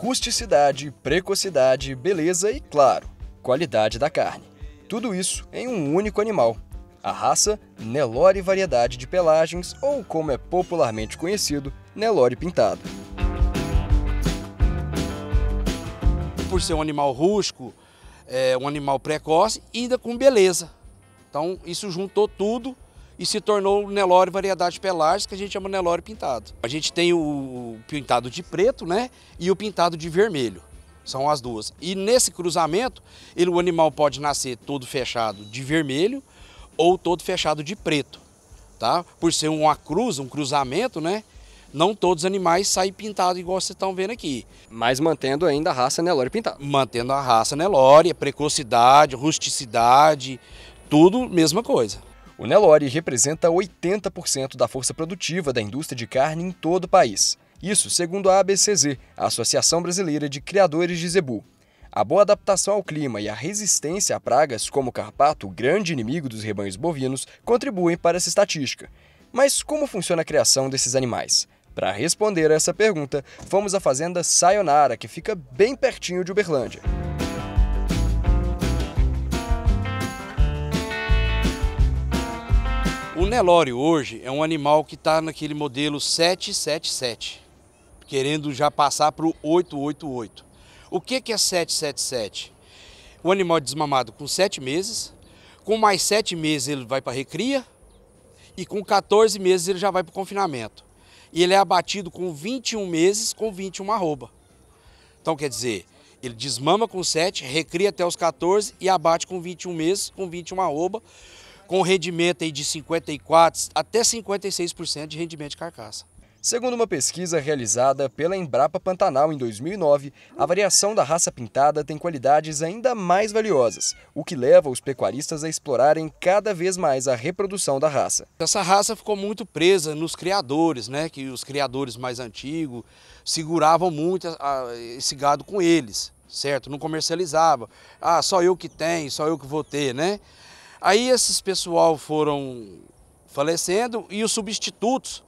rusticidade, precocidade, beleza e, claro, qualidade da carne. Tudo isso em um único animal. A raça Nelore Variedade de Pelagens, ou como é popularmente conhecido, Nelore Pintado. Por ser um animal rústico, é um animal precoce e ainda com beleza. Então, isso juntou tudo e se tornou o Nelore variedade pelágica, que a gente chama Nelore pintado. A gente tem o pintado de preto, né, e o pintado de vermelho. São as duas. E nesse cruzamento, ele, o animal pode nascer todo fechado de vermelho ou todo fechado de preto, tá? Por ser uma cruz, um cruzamento, né? Não todos os animais saem pintados igual vocês estão vendo aqui. Mas mantendo ainda a raça Nelore pintada. Mantendo a raça Nelore, a é precocidade, rusticidade, tudo mesma coisa. O Nelore representa 80% da força produtiva da indústria de carne em todo o país. Isso segundo a ABCZ, a Associação Brasileira de Criadores de Zebu. A boa adaptação ao clima e a resistência a pragas como o carpato, grande inimigo dos rebanhos bovinos, contribuem para essa estatística. Mas como funciona a criação desses animais? Para responder a essa pergunta, fomos à fazenda Sayonara, que fica bem pertinho de Uberlândia. Nelório hoje é um animal que está naquele modelo 777, querendo já passar para o 888. O que, que é 777? O animal é desmamado com 7 meses, com mais 7 meses ele vai para recria e com 14 meses ele já vai para o confinamento. E ele é abatido com 21 meses com 21 arroba. Então quer dizer, ele desmama com 7, recria até os 14 e abate com 21 meses com 21 arroba com rendimento aí de 54% até 56% de rendimento de carcaça. Segundo uma pesquisa realizada pela Embrapa Pantanal em 2009, a variação da raça pintada tem qualidades ainda mais valiosas, o que leva os pecuaristas a explorarem cada vez mais a reprodução da raça. Essa raça ficou muito presa nos criadores, né? Que os criadores mais antigos seguravam muito esse gado com eles, certo? Não comercializava. Ah, só eu que tenho, só eu que vou ter, né? Aí esses pessoal foram falecendo e os substitutos,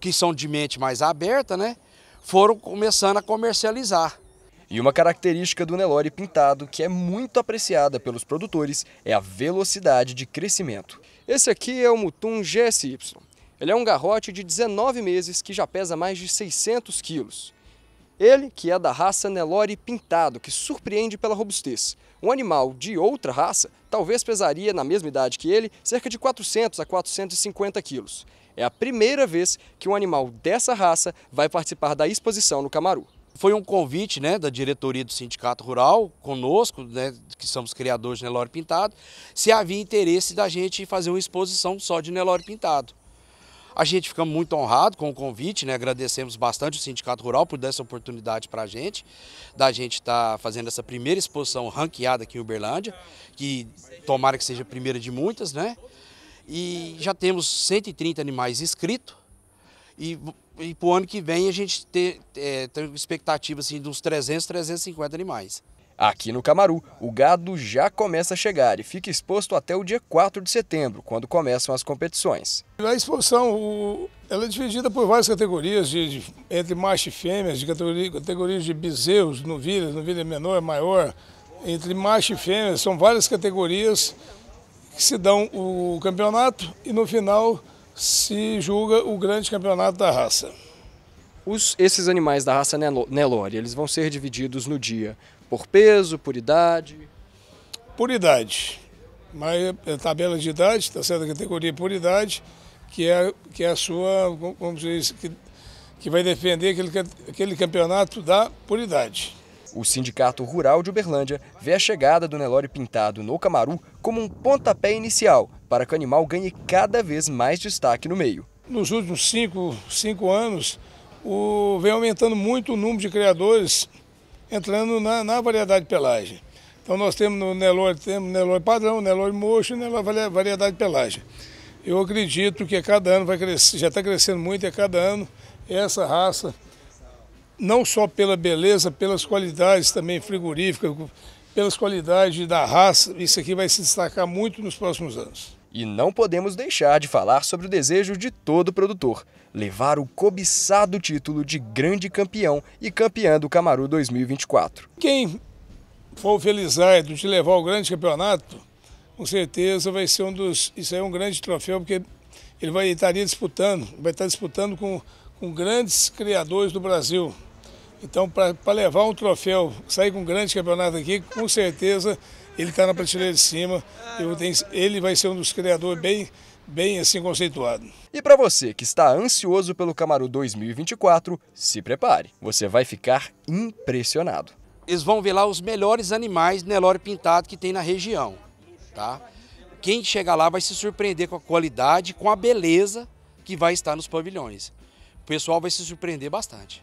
que são de mente mais aberta, né, foram começando a comercializar. E uma característica do Nelore pintado que é muito apreciada pelos produtores é a velocidade de crescimento. Esse aqui é o Mutum GSY. Ele é um garrote de 19 meses que já pesa mais de 600 quilos. Ele, que é da raça Nelore pintado, que surpreende pela robustez. Um animal de outra raça talvez pesaria, na mesma idade que ele, cerca de 400 a 450 quilos. É a primeira vez que um animal dessa raça vai participar da exposição no Camaru. Foi um convite né, da diretoria do Sindicato Rural, conosco, né, que somos criadores de Nelore Pintado, se havia interesse da gente fazer uma exposição só de Nelore Pintado. A gente fica muito honrado com o convite, né? agradecemos bastante o Sindicato Rural por dar essa oportunidade para a gente, da gente estar tá fazendo essa primeira exposição ranqueada aqui em Uberlândia, que tomara que seja a primeira de muitas, né? E já temos 130 animais inscritos e, e para o ano que vem a gente tem, é, tem expectativa assim, de uns 300, 350 animais. Aqui no Camaru, o gado já começa a chegar e fica exposto até o dia 4 de setembro, quando começam as competições. A exposição o, ela é dividida por várias categorias, de, de, entre macho e fêmeas, de categoria, categorias de bezerros, novilhas, novilha menor, maior, entre macho e fêmeas, são várias categorias que se dão o campeonato e no final se julga o grande campeonato da raça. Os, esses animais da raça Nelore, eles vão ser divididos no dia por peso, por idade? Por idade. Mas a é tabela de idade, está certa categoria é por idade, que é, que é a sua, vamos dizer, que, que vai defender aquele, aquele campeonato da por idade. O Sindicato Rural de Uberlândia vê a chegada do Nelore Pintado no Camaru como um pontapé inicial para que o animal ganhe cada vez mais destaque no meio. Nos últimos cinco, cinco anos, o, vem aumentando muito o número de criadores entrando na, na variedade pelagem. Então nós temos no Nelore, temos Nelore padrão, Nelore mocho e Nelore variedade pelagem. Eu acredito que a cada ano vai crescer, já está crescendo muito e a cada ano essa raça, não só pela beleza, pelas qualidades também frigoríficas, pelas qualidades da raça, isso aqui vai se destacar muito nos próximos anos. E não podemos deixar de falar sobre o desejo de todo produtor, levar o cobiçado título de grande campeão e campeã do Camaru 2024. Quem for felizardo de levar o grande campeonato, com certeza vai ser um dos. Isso é um grande troféu, porque ele vai estaria disputando, vai estar disputando com, com grandes criadores do Brasil. Então, para levar um troféu, sair com um grande campeonato aqui, com certeza ele está na prateleira de cima. Tenho, ele vai ser um dos criadores bem, bem assim conceituado. E para você que está ansioso pelo Camaro 2024, se prepare. Você vai ficar impressionado. Eles vão ver lá os melhores animais Nelore pintado que tem na região, tá? Quem chegar lá vai se surpreender com a qualidade, com a beleza que vai estar nos pavilhões. O pessoal vai se surpreender bastante.